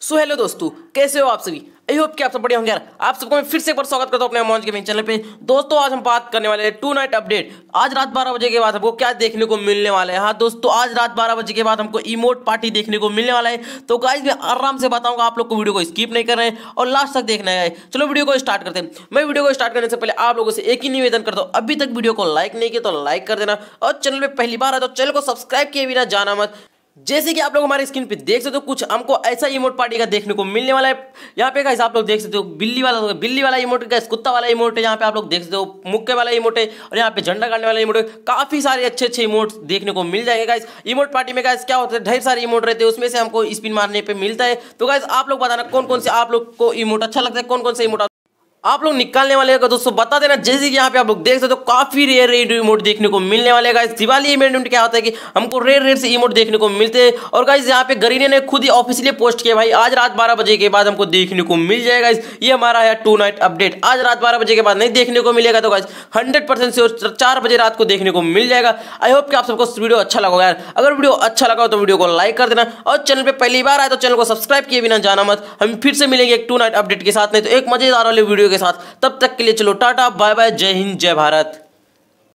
सो so, hello दोस्तों कैसे हो आप सभी आई होप कि आप सब बढ़िया होंगे यार आप सबको मैं फिर से एक बार स्वागत करता हूँ अपने मोहन के मेन चैनल पे दोस्तों आज हम बात करने वाले हैं टू नाइट अपडेट आज रात 12 बजे के बाद हमको क्या देखने को मिलने वाला है हाँ दोस्तों आज रात 12 बजे के बाद हमको इमोट पार्टी देखने को मिलने वाला है तो गाइज मैं आराम से बताऊंगा आप लोग को वीडियो को स्किप नहीं कर रहे हैं और लास्ट तक देखना है चलो वीडियो को स्टार्ट करते हैं मैं वीडियो को स्टार्ट करने से पहले आप लोगों से एक ही निवेदन करता हूँ अभी तक वीडियो को लाइक नहीं किया तो लाइक कर देना और चैनल पर पहली बार आए तो चैनल को सब्सक्राइब किए बिना जाना मत जैसे कि आप लोग हमारे स्क्रीन पे देख सकते हो कुछ हमको ऐसा इमोट पार्टी का देखने को मिलने वाला है यहाँ पे आप लोग देख सकते हो बिल्ली वाला बिल्ली वाला इमोट का कुत्ता वाला इमोट है यहाँ पे आप लोग देख सकते हो मुक्के वाला इमोट है और यहाँ पे झंडा काटने वाला इमोट है काफी सारे अच्छे अच्छे इमोट देखने को मिल जाएंगे गाइस इमोट पार्टी में गाइस क्या होता है ढेर सारे इमोट रहते हैं उसमें से हमको स्पिन मारने पर मिलता है तो गाइस आप लोग बताना कौन कौन से आप लोग को इमोट अच्छा लगता है कौन कौन सा इमोट आप लोग निकालने वाले का दोस्तों बता देना जैसे कि यहाँ पे आप लोग देख सकते हो तो काफी रेयर रेयर इमोट देखने को मिलने वाले का दिवाली इमेंट क्या होता है कि हमको रेयर रेयर से इमोट देखने को मिलते हैं और गाइज यहाँ पे गरीने ने खुद ही ऑफिशियली पोस्ट किया भाई आज रात बारह बजे के बाद हमको देखने को मिल जाएगा ये हमारा है टू नाइट अपडेट आज रात बारह बजे के बाद नहीं देखने को मिलेगा तो गाइज हंड्रेड से चार बजे रात को देखने को मिल जाएगा आई होप कि आप सबको वीडियो अच्छा लगा यार अगर वीडियो अच्छा लगा तो वीडियो को लाइक कर देना और चैनल पर पहली बार आए तो चैनल को सब्सक्राइब किए बिना जाना मत हम फिर से मिलेंगे एक टू नाइट अपडेट के साथ नहीं तो एक मजेदार वाले वीडियो के के साथ तब तक के लिए चलो टाटा बाय बाय जय हिंद जय भारत